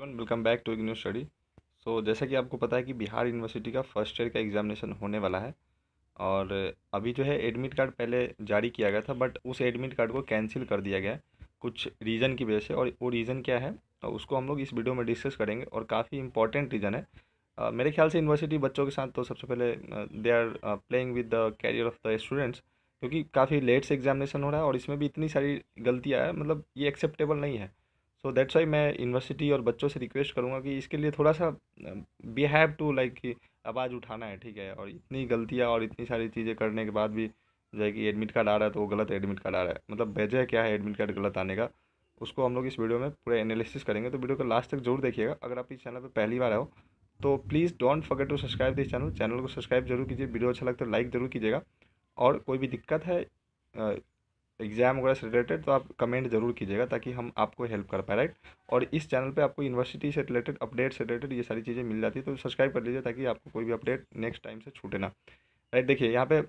welcome back to IGNOU study so जैसा कि आपको पता है कि बिहार यूनिवर्सिटी का फर्स्ट ईयर का एग्जामिनेशन होने वाला है और अभी जो है एडमिट कार्ड पहले जारी किया गया था बट उस एडमिट कार्ड को कैंसिल कर दिया गया कुछ रीज़न की वजह से और वो रीज़न क्या है तो उसको हम लोग इस वीडियो में डिस्कस करेंगे और काफ़ी इंपॉर्टेंट रीज़न है uh, मेरे ख्याल से यूनिवर्सिटी बच्चों के साथ तो सबसे पहले they are playing with the career of the students क्योंकि काफ़ी लेट से एग्जामिनेशन हो रहा है और इसमें भी इतनी सारी गलतियाँ हैं मतलब ये एक्सेप्टेबल नहीं है सो दैट्स वाई मैं यूनिवर्सिटी और बच्चों से रिक्वेस्ट करूँगा कि इसके लिए थोड़ा सा वी हैव टू लाइक आवाज़ उठाना है ठीक है और इतनी गलतियाँ और इतनी सारी चीज़ें करने के बाद भी जो है कि एडमिट कार्ड आ रहा है तो वो गलत एडमिट कार्ड आ रहा है मतलब वजह क्या है एडमिट कार्ड गलत आने का उसको हम लोग इस वीडियो में पूरा एनालिसिस करेंगे तो वीडियो को लास्ट तक जरूर देखिएगा अगर आप इस चैनल पर पहली बार आओ तो please don't forget to subscribe this channel channel को सब्सक्राइब जरूर कीजिए वीडियो अच्छा लगता है लाइक तो जरूर कीजिएगा और कोई भी दिक्कत है एग्ज़ाम वगैरह से रिलेटेड तो आप कमेंट जरूर कीजिएगा ताकि हम आपको हेल्प कर पाए राइट और इस चैनल पे आपको यूनिवर्सिटी से रिलेटेड अपडेट से रिलेटेड ये सारी चीज़ें मिल जाती है तो सब्सक्राइब कर लीजिए ताकि आपको कोई भी अपडेट नेक्स्ट टाइम से छूटे ना राइट देखिए यहाँ पे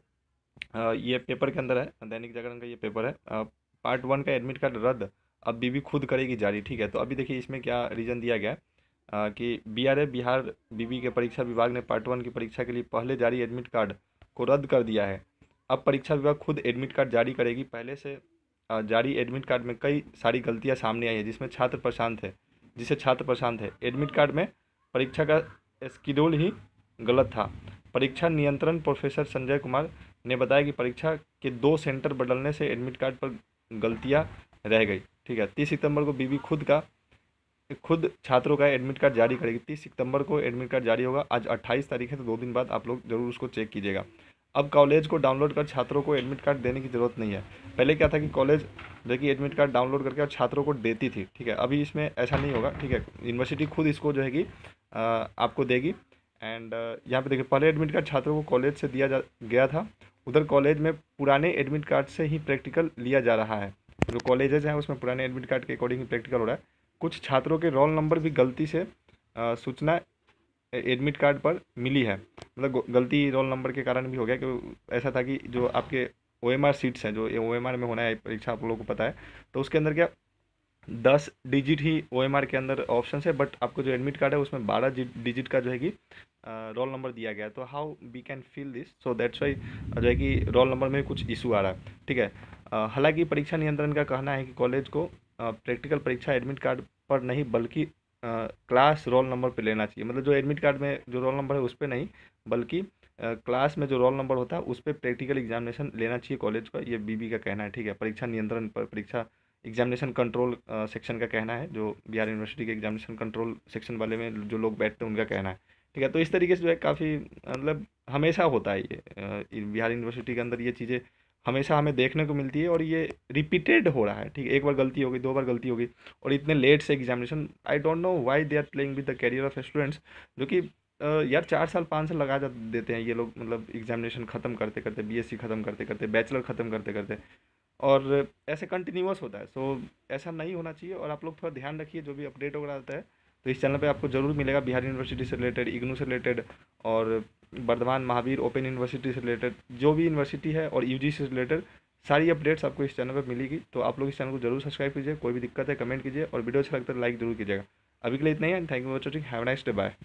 ये पेपर के अंदर है दैनिक जागरण का ये पेपर है पार्ट वन का एडमिट कार्ड रद्द अब बीबी खुद करेगी जारी ठीक है तो अभी देखिए इसमें क्या रीज़न दिया गया है कि बी बिहार बीबी के परीक्षा विभाग ने पार्ट वन की परीक्षा के लिए पहले जारी एडमिट कार्ड को रद्द कर दिया है अब परीक्षा विभाग खुद एडमिट कार्ड जारी करेगी पहले से जारी एडमिट कार्ड में कई सारी गलतियाँ सामने आई है जिसमें छात्र परेशान थे जिसे छात्र परेशान थे एडमिट कार्ड में परीक्षा का स्कीडोल ही गलत था परीक्षा नियंत्रण प्रोफेसर संजय कुमार ने बताया कि परीक्षा के दो सेंटर बदलने से एडमिट कार्ड पर गलतियाँ रह गई ठीक है तीस सितंबर को बीबी खुद का खुद छात्रों का एडमिट कार्ड जारी करेगी तीस सितंबर को एडमिट कार्ड जारी होगा आज अट्ठाईस तारीख है तो दो दिन बाद आप लोग जरूर उसको चेक कीजिएगा अब कॉलेज को डाउनलोड कर छात्रों को एडमिट कार्ड देने की ज़रूरत नहीं है पहले क्या था कि कॉलेज जो कि एडमिट कार्ड डाउनलोड करके और छात्रों को देती थी ठीक है अभी इसमें ऐसा नहीं होगा ठीक है यूनिवर्सिटी खुद इसको जो है कि आपको देगी एंड यहाँ पे देखिए पहले एडमिट कार्ड छात्रों को कॉलेज से दिया जा गया था उधर कॉलेज में पुराने एडमिट कार्ड से ही प्रैक्टिकल लिया जा रहा है जो कॉलेजेज हैं उसमें पुराने एडमिट कार्ड के अकॉर्डिंग ही प्रैक्टिकल हो रहा है कुछ छात्रों के रोल नंबर भी गलती से सूचना एडमिट कार्ड पर मिली है मतलब गलती रोल नंबर के कारण भी हो गया कि ऐसा था कि जो आपके ओ एम आर सीट्स हैं जो ओ एम आर में होना है परीक्षा आप लोगों को पता है तो उसके अंदर क्या दस डिजिट ही ओ एम आर के अंदर ऑप्शन है बट आपको जो एडमिट कार्ड है उसमें बारह डिजिट का जो है कि रोल नंबर दिया गया तो how we can fill this so that's why जो है कि रोल नंबर में कुछ इशू आ रहा है ठीक है हालांकि परीक्षा नियंत्रण का कहना है कि कॉलेज को प्रैक्टिकल परीक्षा एडमिट कार्ड पर नहीं बल्कि क्लास रोल नंबर पे लेना चाहिए मतलब जो एडमिट कार्ड में जो रोल नंबर है उस पर नहीं बल्कि क्लास में जो रोल नंबर होता है उस पर प्रैक्टिकल एग्जामिनेशन लेना चाहिए कॉलेज का ये बीबी का कहना है ठीक है परीक्षा नियंत्रण पर परीक्षा एग्जामिनेशन कंट्रोल सेक्शन का कहना है जो बिहार यूनिवर्सिटी के एग्जामिनेशन कंट्रोल सेक्शन वाले में जो लोग बैठते हैं उनका कहना है ठीक है तो इस तरीके से जो है काफ़ी मतलब हमेशा होता है ये बिहार यूनिवर्सिटी के अंदर ये चीज़ें हमेशा हमें देखने को मिलती है और ये रिपीटेड हो रहा है ठीक है एक बार गलती होगी दो बार गलती होगी और इतने लेट से examination I don't know why they are playing with the career of students जो कि यार चार साल पाँच साल लगा जा देते हैं ये लोग मतलब एग्जामिनेशन ख़त्म करते करते बी ख़त्म करते करते बैचलर ख़त्म करते करते और ऐसे कंटिन्यूस होता है सो ऐसा नहीं होना चाहिए और आप लोग थोड़ा ध्यान रखिए जो भी अपडेट वगैरह आता है तो इस चैनल पे आपको ज़रूर मिलेगा बिहार यूनिवर्सिटी से रिलेटेड इग्नू से रिलेटेड और वर्धमान महावीर ओपन यूनिवर्सिटी से रिलेटेड जो भी यूनिवर्सिटी है और यू से रिलेटेड सारी अपडेट्स आपको इस चैनल पर मिलेगी तो आप लोग इस चैनल को जरूर सब्सक्राइब कीजिए कोई भी दिक्कत है कमेंट कीजिए और वीडियो अच्छा लगता है तो लाइक जरूर कीजिएगा अभी के लिए इतना ही and thank you for watching have nice day bye